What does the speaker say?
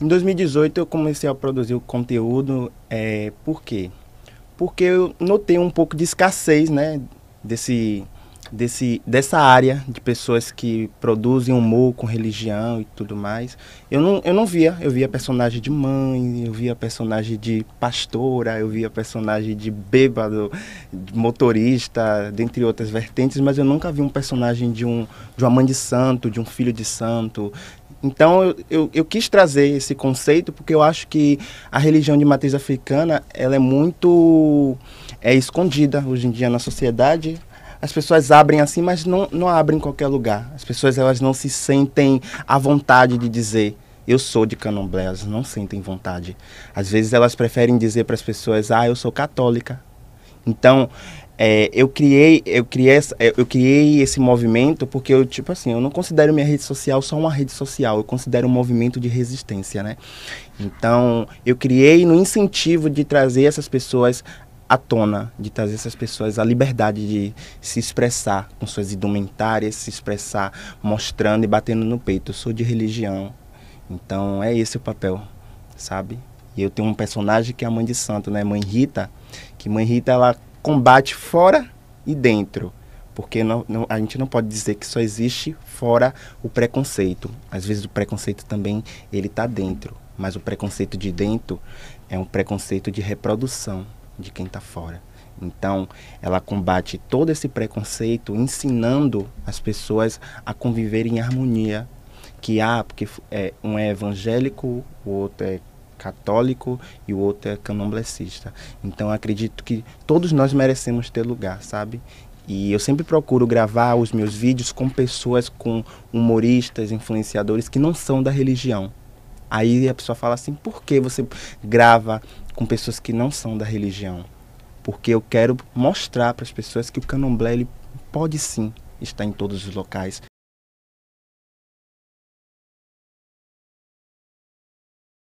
Em 2018 eu comecei a produzir o conteúdo, é, por quê? Porque eu notei um pouco de escassez, né, desse, desse, dessa área de pessoas que produzem humor com religião e tudo mais. Eu não, eu não via, eu via personagem de mãe, eu via personagem de pastora, eu via personagem de bêbado, de motorista, dentre outras vertentes, mas eu nunca vi um personagem de, um, de uma mãe de santo, de um filho de santo, então eu, eu, eu, quis trazer esse conceito porque eu acho que a religião de matriz africana ela é muito é escondida hoje em dia na sociedade. As pessoas abrem assim, mas não, não abrem em qualquer lugar. As pessoas elas não se sentem à vontade de dizer eu sou de candomblé, elas não sentem vontade. Às vezes elas preferem dizer para as pessoas, ah, eu sou católica. Então, é, eu criei eu criei é, eu criei esse movimento porque eu tipo assim eu não considero minha rede social só uma rede social eu considero um movimento de resistência né então eu criei no incentivo de trazer essas pessoas à tona de trazer essas pessoas à liberdade de se expressar com suas indumentárias se expressar mostrando e batendo no peito eu sou de religião então é esse o papel sabe e eu tenho um personagem que é a mãe de santo né mãe Rita que mãe Rita ela combate fora e dentro. Porque não, não, a gente não pode dizer que só existe fora o preconceito. Às vezes o preconceito também ele está dentro, mas o preconceito de dentro é um preconceito de reprodução de quem está fora. Então, ela combate todo esse preconceito ensinando as pessoas a conviver em harmonia. Que há, ah, porque é, um é evangélico, o outro é católico e o outro é candomblessista. Então acredito que todos nós merecemos ter lugar, sabe? E eu sempre procuro gravar os meus vídeos com pessoas, com humoristas, influenciadores que não são da religião. Aí a pessoa fala assim: por que você grava com pessoas que não são da religião? Porque eu quero mostrar para as pessoas que o candomblé ele pode sim estar em todos os locais,